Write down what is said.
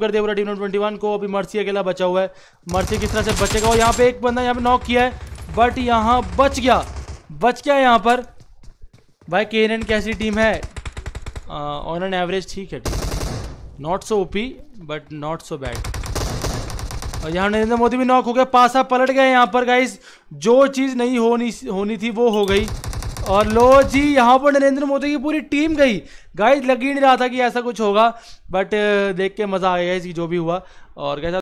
कर दिया पूरा टीम ट्वेंटी वन को अभी मर्सी अकेला बचा हुआ है मर्सी किस तरह से बचेगा और यहाँ पे एक बंदा यहाँ पे नॉक किया है बट यहाँ बच गया बच गया यहाँ पर भाई के कैसी टीम है ऑन एन एवरेज ठीक है not so OP but not so bad और यहाँ नरेंद्र मोदी भी नॉक हो गया पासा पलट गया यहाँ पर गाइज जो चीज़ नहीं होनी होनी थी वो हो गई और लो जी यहाँ पर नरेंद्र मोदी की पूरी टीम गई गाइस लग ही नहीं रहा था कि ऐसा कुछ होगा बट देख के मज़ा आया इसकी जो भी हुआ और कैसा